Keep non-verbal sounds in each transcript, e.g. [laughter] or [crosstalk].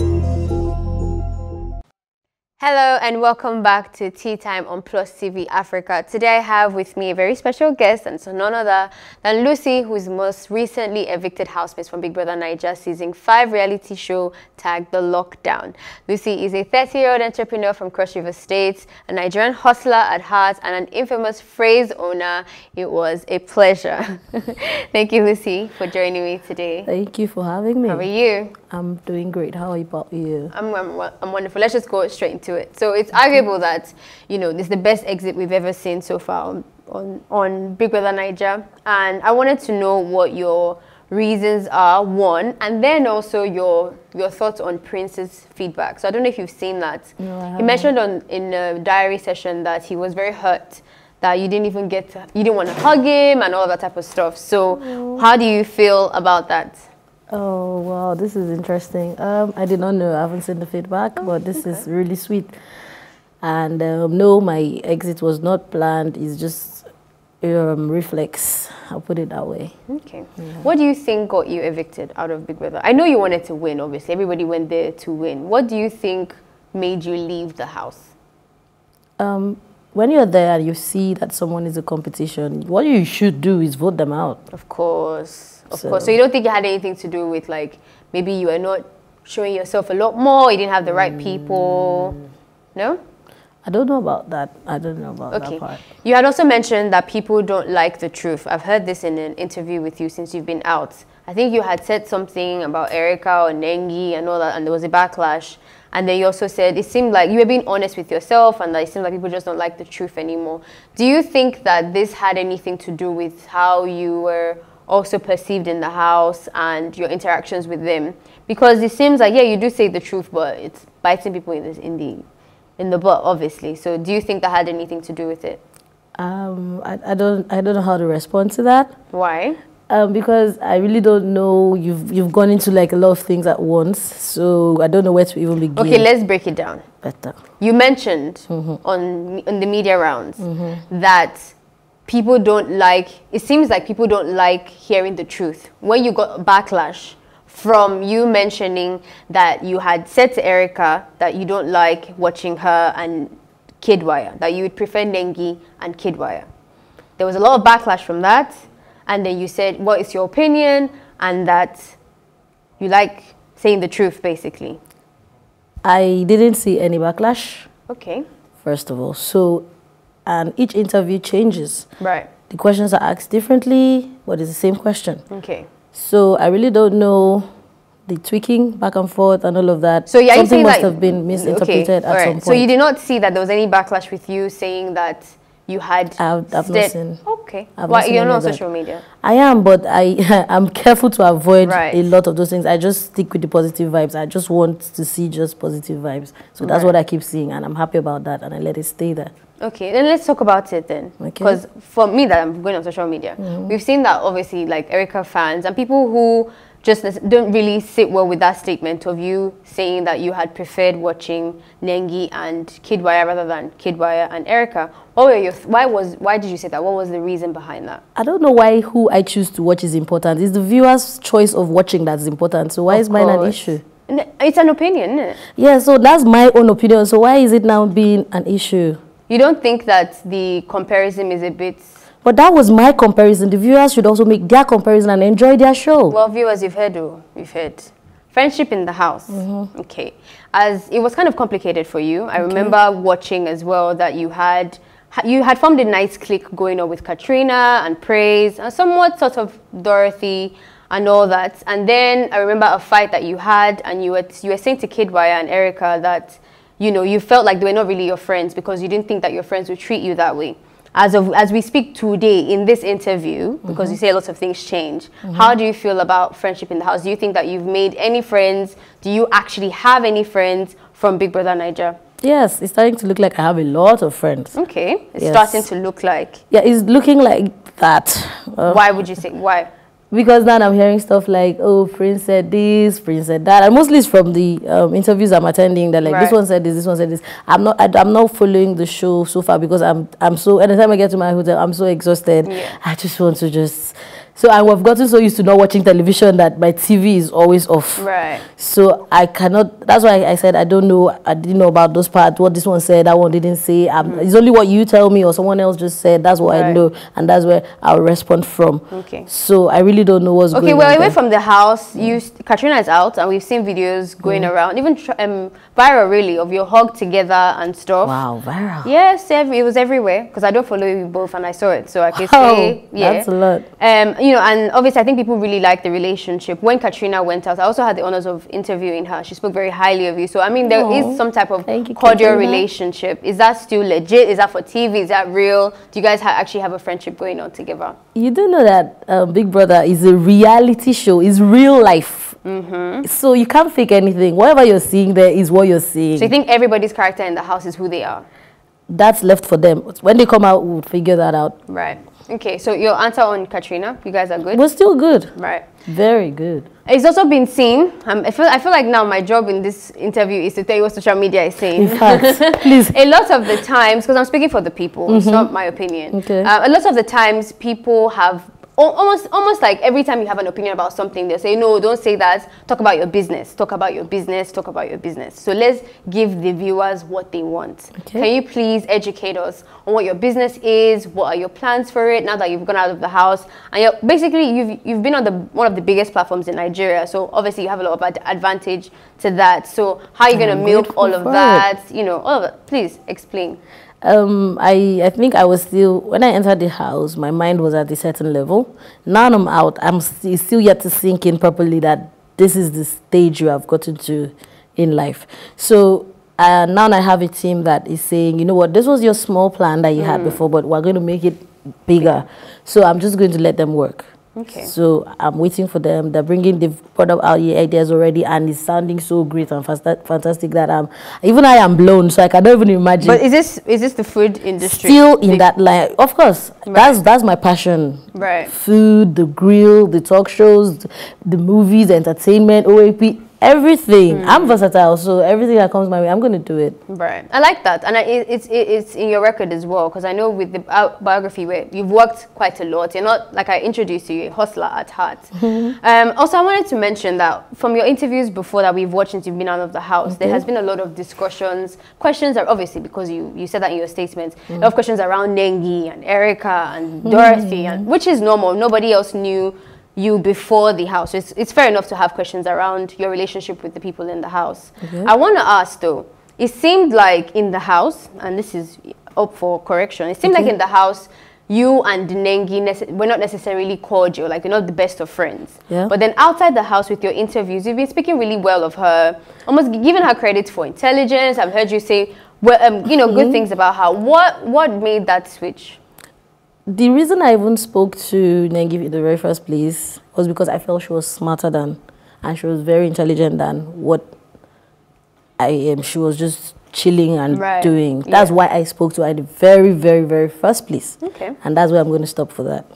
Thank you. Hello and welcome back to Tea Time on Plus TV Africa. Today I have with me a very special guest and so none other than Lucy, who is most recently evicted housemates from Big Brother Niger season 5 reality show tagged The Lockdown. Lucy is a 30-year-old entrepreneur from Cross River State, a Nigerian hustler at heart and an infamous phrase owner. It was a pleasure. [laughs] Thank you Lucy for joining me today. Thank you for having me. How are you? I'm doing great. How about you? I'm, I'm, I'm wonderful. Let's just go straight into to it. So it's arguable that, you know, this is the best exit we've ever seen so far on, on Big Brother Niger. And I wanted to know what your reasons are, one, and then also your your thoughts on Prince's feedback. So I don't know if you've seen that. No, he mentioned on in a diary session that he was very hurt that you didn't even get to, you didn't want to hug him and all that type of stuff. So how do you feel about that? Oh, wow, this is interesting. Um, I did not know, I haven't seen the feedback, oh, but this okay. is really sweet. And um, no, my exit was not planned, it's just um, reflex. I'll put it that way. Okay. Yeah. What do you think got you evicted out of Big Brother? I know you wanted to win, obviously. Everybody went there to win. What do you think made you leave the house? Um, when you're there and you see that someone is a competition, what you should do is vote them out. Of course. Of so. course. So you don't think it had anything to do with like maybe you were not showing yourself a lot more, you didn't have the right mm. people. No? I don't know about that. I don't know about okay. that part. You had also mentioned that people don't like the truth. I've heard this in an interview with you since you've been out. I think you had said something about Erica or Nengi and all that, and there was a backlash. And then you also said it seemed like you were being honest with yourself, and that it seemed like people just don't like the truth anymore. Do you think that this had anything to do with how you were also perceived in the house and your interactions with them because it seems like yeah you do say the truth but it's biting people in the in the, in the butt obviously so do you think that had anything to do with it um, I, I don't i don't know how to respond to that why um, because I really don't know. You've you've gone into like a lot of things at once, so I don't know where to even begin. Okay, let's break it down. Better. You mentioned mm -hmm. on on the media rounds mm -hmm. that people don't like, it seems like people don't like hearing the truth. When you got backlash from you mentioning that you had said to Erica that you don't like watching her and Kidwire, that you would prefer Nengi and Kidwire. There was a lot of backlash from that. And then you said, "What is your opinion? And that you like saying the truth, basically. I didn't see any backlash. Okay. First of all, so and each interview changes. Right. The questions are asked differently, but it's the same question. Okay. So I really don't know the tweaking back and forth and all of that. So yeah, something must have been misinterpreted okay, at right. some point. So you did not see that there was any backlash with you saying that you had. I've, I've not seen. Okay. I've well, you're not on social media. I am, but I [laughs] I'm careful to avoid right. a lot of those things. I just stick with the positive vibes. I just want to see just positive vibes. So that's right. what I keep seeing, and I'm happy about that, and I let it stay there. Okay, then let's talk about it then. Because okay. for me, that I'm going on social media, mm -hmm. we've seen that obviously, like Erica fans and people who just don't really sit well with that statement of you saying that you had preferred watching Nengi and Kidwire rather than Kidwire and Erica. What were your why was why did you say that? What was the reason behind that? I don't know why who I choose to watch is important. It's the viewer's choice of watching that's important. So why of is course. mine an issue? It's an opinion, it? Yeah, so that's my own opinion. So why is it now being an issue? You don't think that the comparison is a bit but that was my comparison. The viewers should also make their comparison and enjoy their show. Well, viewers, you've heard, oh, you've heard. Friendship in the house. Mm -hmm. Okay. As it was kind of complicated for you. I okay. remember watching as well that you had you had formed a nice clique going on with Katrina and Praise and somewhat sort of Dorothy and all that. And then I remember a fight that you had and you were you were saying to Kidwire and Erica that you know, you felt like they were not really your friends because you didn't think that your friends would treat you that way. As of as we speak today in this interview, mm -hmm. because you mm-hmm. say a lot of things change, mm -hmm. how do you feel about friendship in the house? Do you think that you've made any friends? Do you actually have any friends from Big Brother Niger? Yes, it's starting to look like I have a lot of friends. Okay, it's yes. starting to look like. Yeah, it's looking like that. Uh, why would you say why? because now I'm hearing stuff like, oh, Prince said this, Prince said that, and mostly it's from the um, interviews I'm attending that like right. this one said this, this one said this. I'm not, I, am not following the show so far because I'm, I'm so. Anytime I get to my hotel, I'm so exhausted. Yeah. I just want to just. So I have gotten so used to not watching television that my TV is always off. Right. So I cannot that's why I said I don't know. I didn't know about those parts. What this one said, that one didn't say. Um, mm. It's only what you tell me or someone else just said. That's what right. I know, and that's where I'll respond from. Okay. So I really don't know what's okay, going. Okay, we're away there. from the house. You, Katrina is out, and we've seen videos mm. going mm. around, even um, viral really, of your hug together and stuff. Wow, viral. Yes, every, it was everywhere because I don't follow you both, and I saw it, so I can wow, say yeah. That's a lot. Um, you know, and obviously I think people really like the relationship. When Katrina went out, I also had the honors of interviewing her. She spoke very highly of you. So, I mean, there Aww. is some type of you, cordial relationship. Is that still legit? Is that for TV? Is that real? Do you guys ha actually have a friendship going on together? You do know that uh, Big Brother is a reality show. It's real life. Mm -hmm. So you can't fake anything. Whatever you're seeing there is what you're seeing. So you think everybody's character in the house is who they are? That's left for them. When they come out, we'll figure that out. Right. Okay, so your answer on Katrina, you guys are good. We're still good. Right. Very good. It's also been seen. Um, I feel I feel like now my job in this interview is to tell you what social media is saying. In fact, [laughs] please. a lot of the times, because I'm speaking for the people, mm -hmm. it's mm-hmm. not my opinion. Okay. Uh, a lot of the times, people have almost almost like every time you have an opinion about something, they say, no, don't say that. Talk about your business. Talk about your business. Talk about your business. So let's give the viewers what they want. Okay. Can you please educate us on what your business is? What are your plans for it now that you've gone out of the house? And you're, basically, you've you've been on the one of the biggest platforms in Nigeria, so obviously you have a lot of ad advantage to that. So how are you going to milk all of that? You know, all of that. Please explain. Um, I, I think I was still, when I entered the house, my mind was at a certain level. Now I'm out, I'm st still yet to sink in properly that this is the stage you have gotten to in life. So uh, now I have a team that is saying, you know what, this was your small plan that you mm. had before, but we're going to make it bigger. So I'm just going to let them work. Okay. So I'm waiting for them. They're bringing the product out here ideas already, and it's sounding so great and fantastic that I'm even I am blown. So I cannot even imagine. But is this is this the food industry? Still in the, that line, of course. Right. That's that's my passion. Right. Food, the grill, the talk shows, the movies, entertainment, OAP everything. Mm. I'm hmm. versatile, so everything that comes my way, I'm going to do it. Right. I like that. And I, it's, it's in your record as well, because I know with the biography where you've worked quite a lot. You're not, like I introduced you, a hustler at heart. [laughs] Mm-hmm. um, also, I wanted to mention that from your interviews before that we've watched since you've been out of the house, there has mm-hmm. been a lot of discussions. Questions are obviously, because you, you said that in your statement, mm. a lot mm-hmm. of questions around Nengi and Erica and Dorothy, mm. and, which is normal. Nobody else knew you before the house. it's, it's fair enough to have questions around your relationship with the people in the house. Mm-hmm. I want to ask though, it seemed like in the house, and this is up for correction, it seemed like in the house, you and Nengi nece- were not necessarily cordial, like you're not the best of friends. Yeah. But then outside the house with your interviews, you've been speaking really well of her, almost giving her credit for intelligence. I've heard you say, well, um, you know, mm-hmm. good things about her. What what made that switch? the reason I even spoke to Nengi in the very first place was because I felt she was smarter than, and she was very intelligent than what I am. She was just chilling and right. doing. That's yeah. why I spoke to her in the very, very, very first place. Okay. And that's where I'm going to stop for that.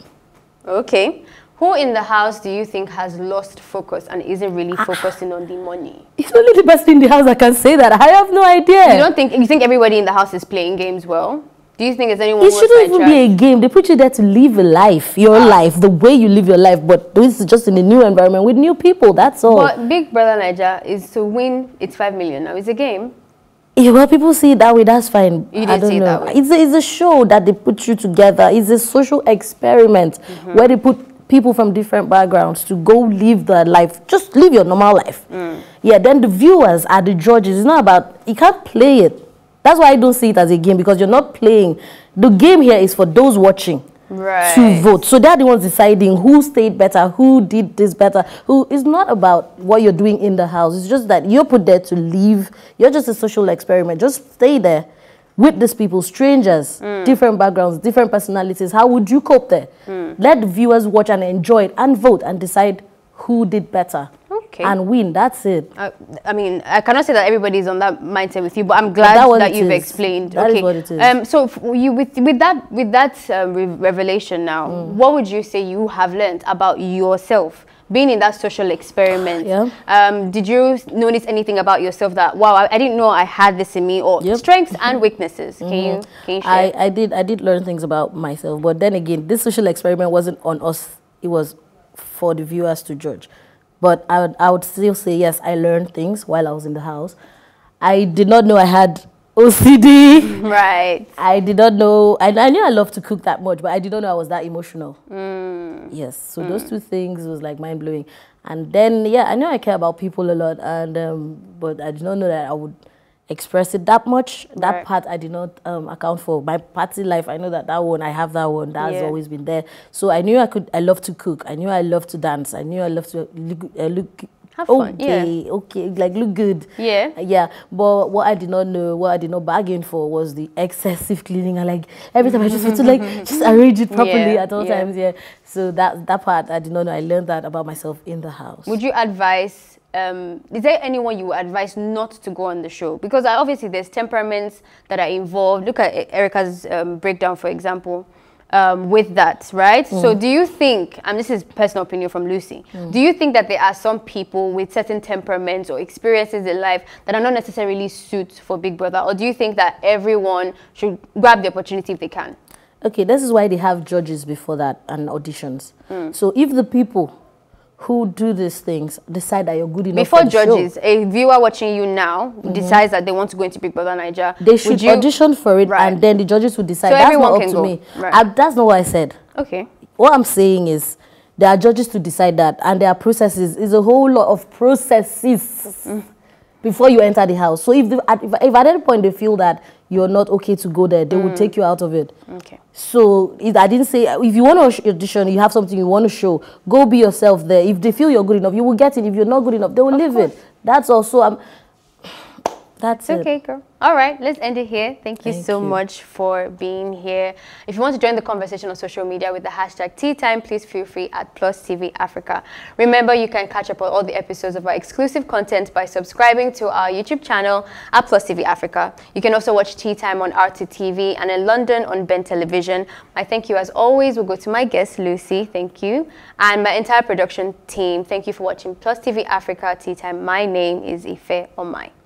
Okay. Who in the house do you think has lost focus and isn't really ah. focusing on the money? It's only the person in the house that can say that. I have no idea. You don't think you think everybody in the house is playing games well? Do you think it's anyone? It shouldn't even be a game. They put you there to live a life, your ah. life, the way you live your life. But this is just in a new environment with new people. That's all. But Big Brother Niger is to win. It's five million now. It's a game. Yeah, well, people see it that way. That's fine. You didn't see it that way. It's a, it's a show that they put you together. It's a social experiment mm -hmm. where they put people from different backgrounds to go live their life. Just live your normal life. Mm. Yeah. Then the viewers are the judges. It's not about you can't play it that's why I don't see it as a game because you're not playing. The game here is for those watching right. to vote. So they're the ones deciding who stayed better, who did this better, who is not about what you're doing in the house. It's just that you're put there to live. You're just a social experiment. Just stay there with these people, strangers, mm. different backgrounds, different personalities. How would you cope there? Mm. Let the viewers watch and enjoy it and vote and decide who did better okay. and win. That's it. I, uh, I mean, I cannot say that everybody's on that mindset with you, but I'm glad but that, that you've is. explained. That okay. is what it is. Um, so you with with that with that uh, re revelation now, mm. what would you say you have learned about yourself? Being in that social experiment, yeah. um, did you notice anything about yourself that wow, I, I didn't know I had this in me, or yep. strengths and [laughs] weaknesses? Can mm -hmm. you mm-hmm. can you share? I, I did I did learn things about myself, but then again, this social experiment wasn't on us; it was for the viewers to judge. But I would, I would still say, yes, I learned things while I was in the house. I did not know I had OCD. Right. I did not know. I, I knew I loved to cook that much, but I did not know I was that emotional. Mm. Yes. So mm. those two things was like mind blowing. And then yeah, I know I care about people a lot, and um, but I did not know that I would express it that much. That right. part I did not um, account for. My party life, I know that that one, I have that one. That yeah. always been there. So I knew I could, I love to cook. I knew I love to dance. I knew I love to look, uh, look have fun. Okay, yeah. okay, like look good. Yeah. Yeah. But what I did not know, what I did not bargain for was the [laughs] excessive cleaning. I like every time I just want to like [laughs] just arrange it properly yeah, at all yeah. times. Yeah. So that that part I did not know. I learned that about myself in the house. Would you advise um, is there anyone you advise not to go on the show? Because uh, obviously there's temperaments that are involved. Look at Erica's um, breakdown, for example, um, with that, right? Mm. So do you think, and this is personal opinion from Lucy, mm. do you think that there are some people with certain temperaments or experiences in life that are not necessarily suited for Big Brother? Or do you think that everyone should grab the opportunity if they can? Okay, this is why they have judges before that and auditions. Mm. So if the people who do these things decide that you're good enough. Before judges, show. a viewer watching you now mm -hmm. decides that they want to go into Big Brother Nigeria. They should you... audition for it, right. and then the judges will decide. So that's everyone not up can to go. me. Right. I, that's not what I said. Okay. What I'm saying is, there are judges to decide that, and there are processes. It's a whole lot of processes. Mm before you enter the house. So if, the, at, if at any point they feel that you're not okay to go there, they mm. will take you out of it. Okay. So I didn't say, if you want to audition, you have something you want to show, go be yourself there. If they feel you're good enough, you will get it. If you're not good enough, they will of leave course. it. That's also, um, that's okay, it. girl. All right, let's end it here. Thank you Thank so you. much for being here. If you want to join the conversation on social media with the hashtag #TeaTime, please feel free at Plus TV Africa. Remember, you can catch up on all the episodes of our exclusive content by subscribing to our YouTube channel at Plus TV Africa. You can also watch Tea Time on TV and in London on Ben Television. My thank you, as always, will go to my guest, Lucy. Thank you. And my entire production team. Thank you for watching Plus TV Africa Tea Time. My name is Ife Omai.